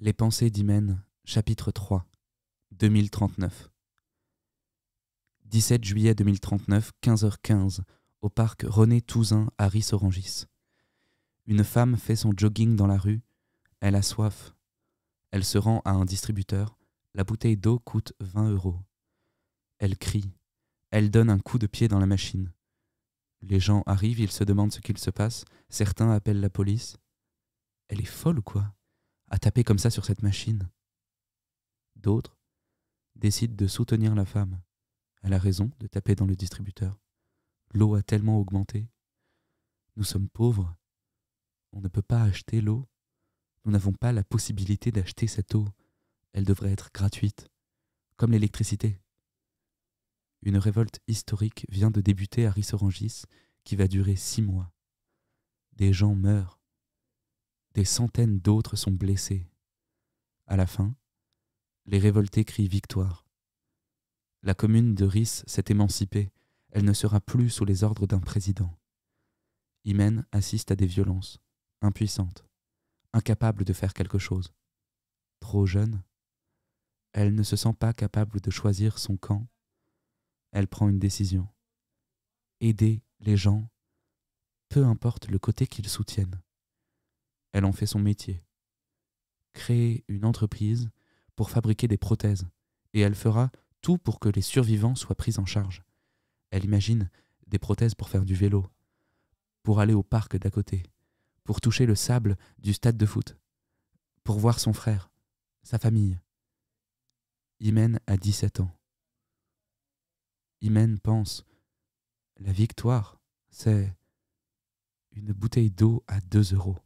Les pensées d'Hymen, chapitre 3, 2039. 17 juillet 2039, 15h15, au parc René Touzin à Rissorangis. Une femme fait son jogging dans la rue, elle a soif. Elle se rend à un distributeur, la bouteille d'eau coûte 20 euros. Elle crie, elle donne un coup de pied dans la machine. Les gens arrivent, ils se demandent ce qu'il se passe, certains appellent la police. Elle est folle ou quoi à taper comme ça sur cette machine. D'autres décident de soutenir la femme. Elle a raison de taper dans le distributeur. L'eau a tellement augmenté. Nous sommes pauvres. On ne peut pas acheter l'eau. Nous n'avons pas la possibilité d'acheter cette eau. Elle devrait être gratuite, comme l'électricité. Une révolte historique vient de débuter à Rissorangis qui va durer six mois. Des gens meurent, des centaines d'autres sont blessés. À la fin, les révoltés crient victoire. La commune de Ris s'est émancipée, elle ne sera plus sous les ordres d'un président. Imen assiste à des violences, impuissante, incapable de faire quelque chose. Trop jeune, elle ne se sent pas capable de choisir son camp. Elle prend une décision. Aider les gens, peu importe le côté qu'ils soutiennent. Elle en fait son métier. Créer une entreprise pour fabriquer des prothèses, et elle fera tout pour que les survivants soient pris en charge. Elle imagine des prothèses pour faire du vélo, pour aller au parc d'à côté, pour toucher le sable du stade de foot, pour voir son frère, sa famille. Imen a 17 ans. Imen pense La victoire, c'est une bouteille d'eau à 2 euros.